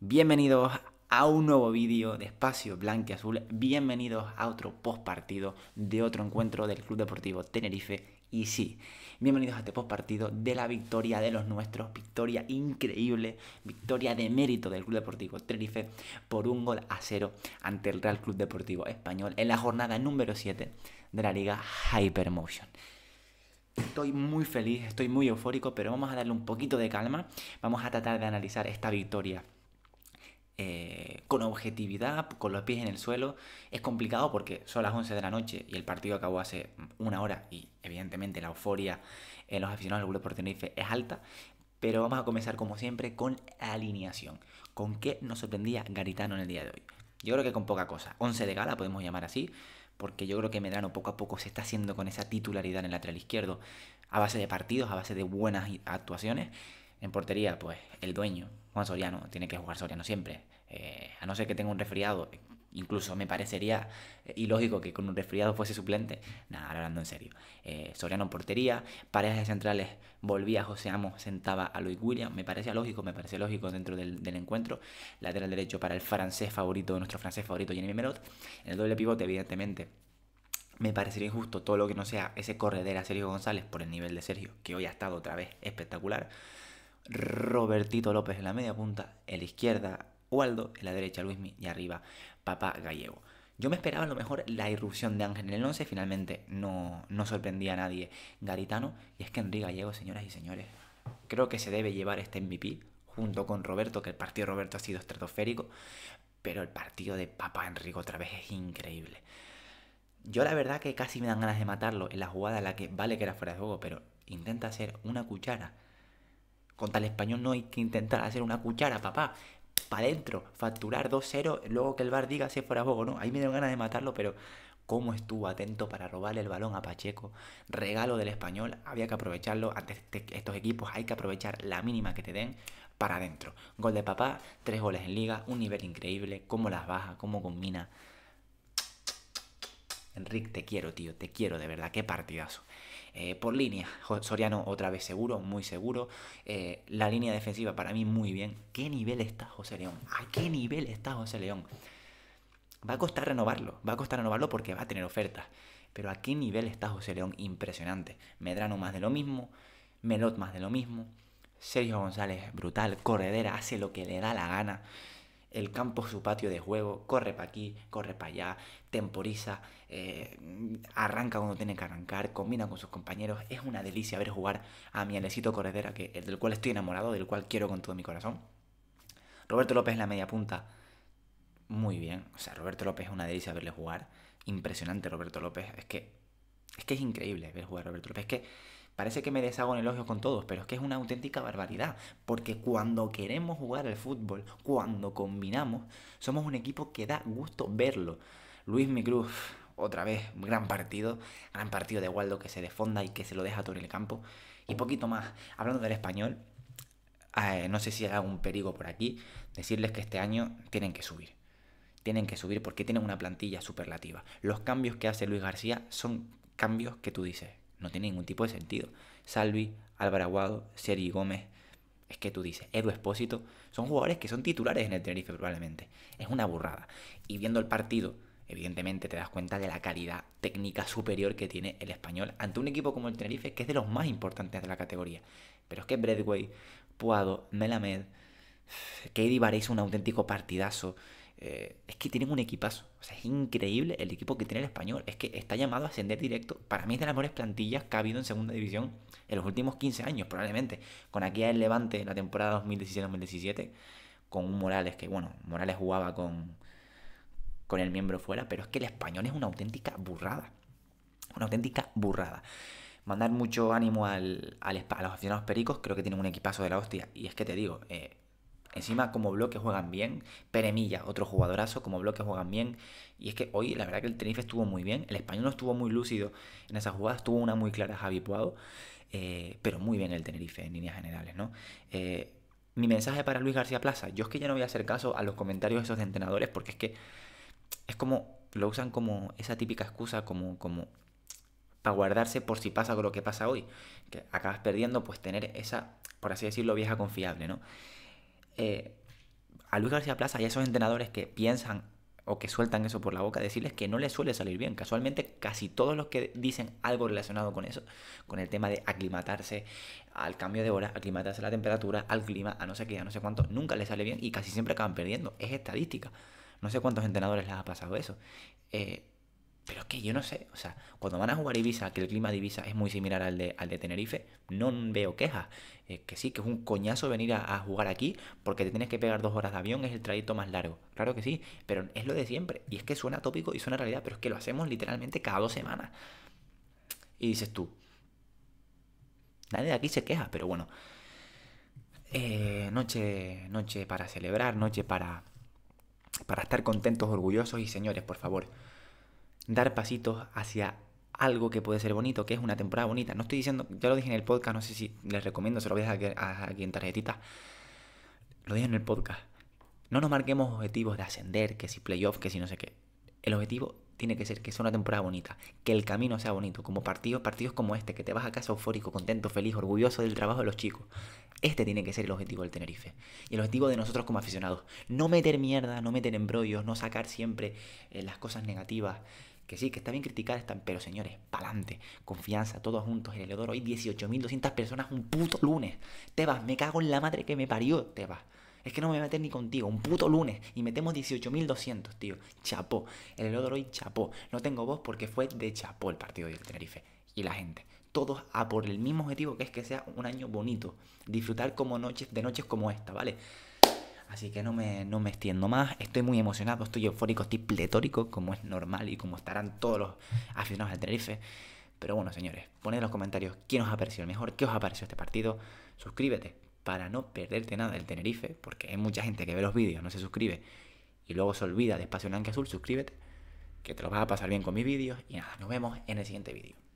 Bienvenidos a un nuevo vídeo de Espacio Azul Bienvenidos a otro postpartido de otro encuentro del Club Deportivo Tenerife. Y sí, bienvenidos a este postpartido de la victoria de los nuestros. Victoria increíble, victoria de mérito del Club Deportivo Tenerife por un gol a cero ante el Real Club Deportivo Español en la jornada número 7 de la Liga Hypermotion. Estoy muy feliz, estoy muy eufórico, pero vamos a darle un poquito de calma. Vamos a tratar de analizar esta victoria eh, con objetividad, con los pies en el suelo. Es complicado porque son las 11 de la noche y el partido acabó hace una hora y evidentemente la euforia en los aficionados del Club Deportivo Tenerife es alta. Pero vamos a comenzar como siempre con alineación. ¿Con qué nos sorprendía Garitano en el día de hoy? Yo creo que con poca cosa. 11 de gala podemos llamar así, porque yo creo que Medrano poco a poco se está haciendo con esa titularidad en el lateral izquierdo, a base de partidos, a base de buenas actuaciones. En portería, pues el dueño, Juan Soriano, tiene que jugar Soriano siempre. Eh, a no ser que tenga un resfriado, incluso me parecería eh, ilógico que con un resfriado fuese suplente. Nada, hablando en serio. Eh, Soriano portería, parejas de centrales, volvía José Amos, sentaba a Luis William. Me parecía lógico, me parece lógico dentro del, encuentro. Lateral derecho para el francés favorito, nuestro francés favorito, Jeremy Merot. En el doble pivote, evidentemente. Me parecería injusto todo lo que no sea ese a Sergio González por el nivel de Sergio, que hoy ha estado otra vez espectacular. Robertito López en la media punta, en la izquierda, Waldo, en la derecha Luismi y arriba Papá Gallego. Yo me esperaba a lo mejor la irrupción de Ángel en el 11, finalmente no, no sorprendía a nadie Garitano. Y es que Enrique Gallego, señoras y señores, creo que se debe llevar este MVP junto con Roberto, que el partido de Roberto ha sido estratosférico, pero el partido de Papá Enrique otra vez es increíble. Yo la verdad que casi me dan ganas de matarlo en la jugada en la que vale que era fuera de juego, pero intenta hacer una cuchara. Con tal español no hay que intentar hacer una cuchara, papá para adentro, facturar 2-0, luego que el bar diga si fuera juego no. Ahí me dio ganas de matarlo, pero cómo estuvo atento para robarle el balón a Pacheco. Regalo del español, había que aprovecharlo. Ante este, estos equipos hay que aprovechar la mínima que te den para adentro. Gol de papá, tres goles en liga, un nivel increíble, cómo las baja, cómo combina. Enrique, te quiero, tío, te quiero de verdad, qué partidazo. Eh, por línea, Soriano otra vez seguro, muy seguro. Eh, la línea defensiva para mí muy bien. ¿Qué nivel está José León? ¿A qué nivel está José León? Va a costar renovarlo, va a costar renovarlo porque va a tener ofertas. Pero ¿a qué nivel está José León? Impresionante. Medrano más de lo mismo, Melot más de lo mismo. Sergio González brutal, corredera, hace lo que le da la gana. El campo es su patio de juego, corre para aquí, corre para allá, temporiza, eh, arranca cuando tiene que arrancar, combina con sus compañeros. Es una delicia ver jugar a mi Alecito Corredera, que, del cual estoy enamorado, del cual quiero con todo mi corazón. Roberto López en la media punta, muy bien. O sea, Roberto López es una delicia verle jugar. Impresionante Roberto López. Es que, es que es increíble ver jugar a Roberto López. que Parece que me deshago en elogios con todos, pero es que es una auténtica barbaridad, porque cuando queremos jugar al fútbol, cuando combinamos, somos un equipo que da gusto verlo. Luis Micruz, otra vez, gran partido, gran partido de Waldo que se defonda y que se lo deja todo en el campo. Y poquito más, hablando del español, eh, no sé si hay algún perigo por aquí, decirles que este año tienen que subir. Tienen que subir porque tienen una plantilla superlativa. Los cambios que hace Luis García son cambios que tú dices, no tiene ningún tipo de sentido. Salvi, Álvaro Aguado, Sergi Gómez, es que tú dices, Edu Espósito, son jugadores que son titulares en el Tenerife probablemente. Es una burrada. Y viendo el partido, evidentemente te das cuenta de la calidad técnica superior que tiene el español ante un equipo como el Tenerife, que es de los más importantes de la categoría. Pero es que Bradway, Puado, Melamed, Katie Baré es un auténtico partidazo. Eh, es que tienen un equipazo. O sea, es increíble el equipo que tiene el español. Es que está llamado a ascender directo. Para mí es de las mejores plantillas que ha habido en segunda división en los últimos 15 años, probablemente. Con aquella el Levante, en la temporada 2016-2017, con un Morales, que bueno, Morales jugaba con, con el miembro fuera, pero es que el español es una auténtica burrada. Una auténtica burrada mandar mucho ánimo al, al, a los aficionados pericos, creo que tienen un equipazo de la hostia. Y es que te digo, eh, Encima, como bloque juegan bien. Peremilla, otro jugadorazo, como bloque juegan bien. Y es que hoy, la verdad, que el Tenerife estuvo muy bien. El español no estuvo muy lúcido en esas jugadas. Tuvo una muy clara, Javi Puado. Eh, pero muy bien el Tenerife, en líneas generales, ¿no? Eh, mi mensaje para Luis García Plaza. Yo es que ya no voy a hacer caso a los comentarios de esos entrenadores porque es que es como. Lo usan como esa típica excusa, como, como para guardarse por si pasa con lo que pasa hoy. Que acabas perdiendo, pues tener esa, por así decirlo, vieja confiable, ¿no? Eh, a Luis García Plaza y a esos entrenadores que piensan o que sueltan eso por la boca, decirles que no les suele salir bien. Casualmente, casi todos los que dicen algo relacionado con eso, con el tema de aclimatarse al cambio de hora, aclimatarse a la temperatura, al clima, a no sé qué, a no sé cuánto, nunca les sale bien y casi siempre acaban perdiendo. Es estadística. No sé cuántos entrenadores les ha pasado eso. Eh, pero es que yo no sé, o sea, cuando van a jugar Ibiza, que el clima de Ibiza es muy similar al de, al de Tenerife, no veo quejas. que sí, que es un coñazo venir a, jugar aquí porque te tienes que pegar dos horas de avión, es el trayecto más largo. Claro que sí, pero es lo de siempre. Y es que suena tópico y suena realidad, pero es que lo hacemos literalmente cada dos semanas. Y dices tú, nadie de aquí se queja, pero bueno. Eh, noche, noche para celebrar, noche para, para estar contentos, orgullosos y señores, por favor dar pasitos hacia algo que puede ser bonito, que es una temporada bonita. No estoy diciendo, ya lo dije en el podcast, no sé si les recomiendo, se lo voy a dejar aquí en tarjetita. Lo dije en el podcast. No nos marquemos objetivos de ascender, que si playoff, que si no sé qué. El objetivo tiene que ser que sea una temporada bonita, que el camino sea bonito, como partidos, partidos como este, que te vas a casa eufórico, contento, feliz, orgulloso del trabajo de los chicos. Este tiene que ser el objetivo del Tenerife. Y el objetivo de nosotros como aficionados. No meter mierda, no meter embrollos, no sacar siempre eh, las cosas negativas, que sí, que está bien criticar, pero señores, pa'lante, confianza, todos juntos, el Eleodoro, hoy 18.200 personas un puto lunes. Te vas, me cago en la madre que me parió, te vas. Es que no me voy a meter ni contigo, un puto lunes. Y metemos 18.200, tío. Chapó. El Elodoro hoy chapó. No tengo voz porque fue de chapó el partido del Tenerife. Y la gente. Todos a por el mismo objetivo que es que sea un año bonito. Disfrutar como noches, de noches como esta, ¿vale? Así que no me, no me extiendo más. Estoy muy emocionado, estoy eufórico, estoy pletórico, como es normal y como estarán todos los aficionados al Tenerife. Pero bueno, señores, poned en los comentarios quién os ha parecido el mejor, qué os ha parecido este partido. Suscríbete para no perderte nada del Tenerife, porque hay mucha gente que ve los vídeos, no se suscribe y luego se olvida de Espacio Blanque Azul. Suscríbete, que te lo vas a pasar bien con mis vídeos. Y nada, nos vemos en el siguiente vídeo.